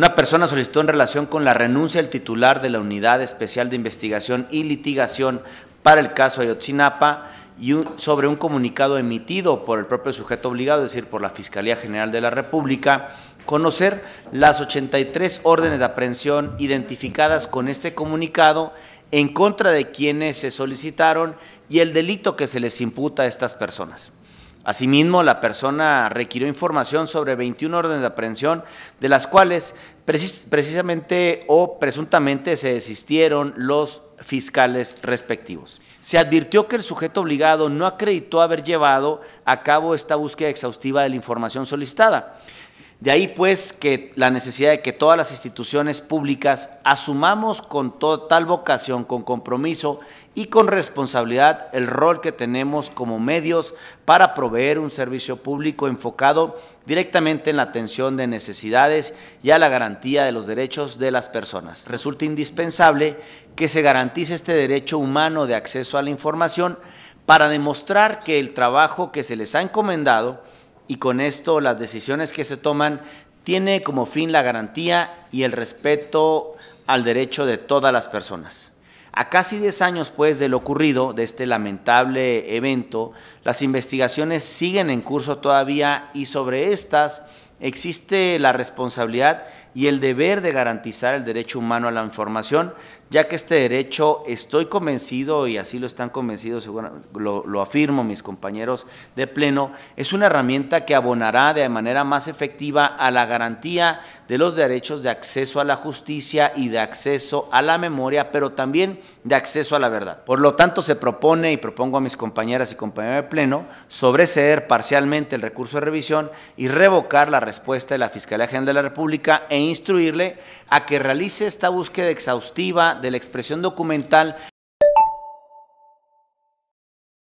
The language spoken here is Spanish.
Una persona solicitó en relación con la renuncia del titular de la Unidad Especial de Investigación y Litigación para el caso Ayotzinapa y sobre un comunicado emitido por el propio sujeto obligado, es decir, por la Fiscalía General de la República, conocer las 83 órdenes de aprehensión identificadas con este comunicado en contra de quienes se solicitaron y el delito que se les imputa a estas personas. Asimismo, la persona requirió información sobre 21 órdenes de aprehensión, de las cuales precisamente o presuntamente se desistieron los fiscales respectivos. Se advirtió que el sujeto obligado no acreditó haber llevado a cabo esta búsqueda exhaustiva de la información solicitada. De ahí pues que la necesidad de que todas las instituciones públicas asumamos con total vocación, con compromiso y con responsabilidad el rol que tenemos como medios para proveer un servicio público enfocado directamente en la atención de necesidades y a la garantía de los derechos de las personas. Resulta indispensable que se garantice este derecho humano de acceso a la información para demostrar que el trabajo que se les ha encomendado y con esto las decisiones que se toman tiene como fin la garantía y el respeto al derecho de todas las personas. A casi 10 años pues de lo ocurrido, de este lamentable evento, las investigaciones siguen en curso todavía y sobre estas existe la responsabilidad y el deber de garantizar el derecho humano a la información, ya que este derecho, estoy convencido, y así lo están convencidos, lo, afirmo mis compañeros de pleno, es una herramienta que abonará de manera más efectiva a la garantía de los derechos de acceso a la justicia y de acceso a la memoria, pero también de acceso a la verdad. Por lo tanto, se propone, y propongo a mis compañeras y compañeros de pleno, sobreceder parcialmente el recurso de revisión y revocar la respuesta de la Fiscalía General de la República en e instruirle a que realice esta búsqueda exhaustiva de la expresión documental